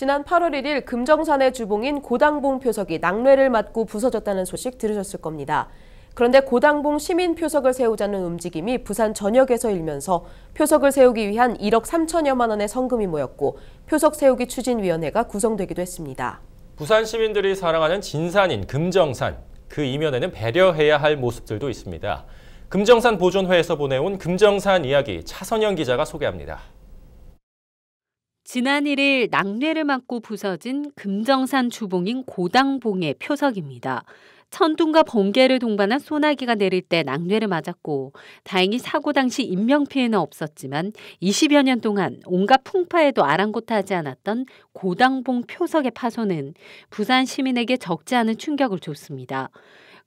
지난 8월 1일 금정산의 주봉인 고당봉 표석이 낙뢰를 맞고 부서졌다는 소식 들으셨을 겁니다. 그런데 고당봉 시민 표석을 세우자는 움직임이 부산 전역에서 일면서 표석을 세우기 위한 1억 3천여만 원의 성금이 모였고 표석 세우기 추진위원회가 구성되기도 했습니다. 부산 시민들이 사랑하는 진산인 금정산, 그 이면에는 배려해야 할 모습들도 있습니다. 금정산 보존회에서 보내온 금정산 이야기 차선영 기자가 소개합니다. 지난 1일 낙뢰를 맞고 부서진 금정산 주봉인 고당봉의 표석입니다. 천둥과 번개를 동반한 소나기가 내릴 때 낙뢰를 맞았고 다행히 사고 당시 인명피해는 없었지만 20여 년 동안 온갖 풍파에도 아랑곳하지 않았던 고당봉 표석의 파손은 부산 시민에게 적지 않은 충격을 줬습니다.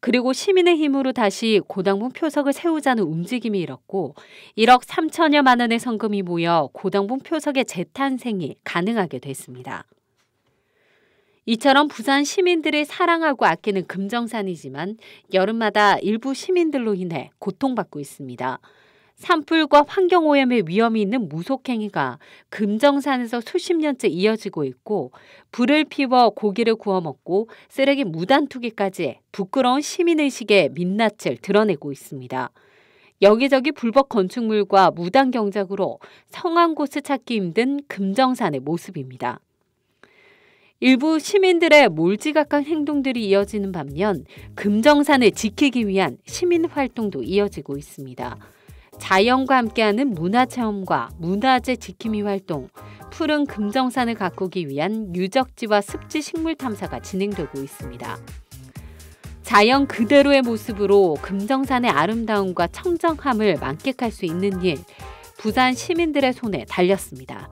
그리고 시민의 힘으로 다시 고당분 표석을 세우자는 움직임이 일었고 1억 3천여만 원의 성금이 모여 고당분 표석의 재탄생이 가능하게 됐습니다. 이처럼 부산 시민들이 사랑하고 아끼는 금정산이지만 여름마다 일부 시민들로 인해 고통받고 있습니다. 산불과 환경오염의 위험이 있는 무속행위가 금정산에서 수십 년째 이어지고 있고 불을 피워 고기를 구워 먹고 쓰레기 무단 투기까지 부끄러운 시민의식의 민낯을 드러내고 있습니다. 여기저기 불법 건축물과 무단 경작으로 성한 곳을 찾기 힘든 금정산의 모습입니다. 일부 시민들의 몰지각한 행동들이 이어지는 반면 금정산을 지키기 위한 시민 활동도 이어지고 있습니다. 자연과 함께하는 문화체험과 문화재 지킴이 활동, 푸른 금정산을 가꾸기 위한 유적지와 습지 식물 탐사가 진행되고 있습니다. 자연 그대로의 모습으로 금정산의 아름다움과 청정함을 만끽할 수 있는 일, 부산 시민들의 손에 달렸습니다.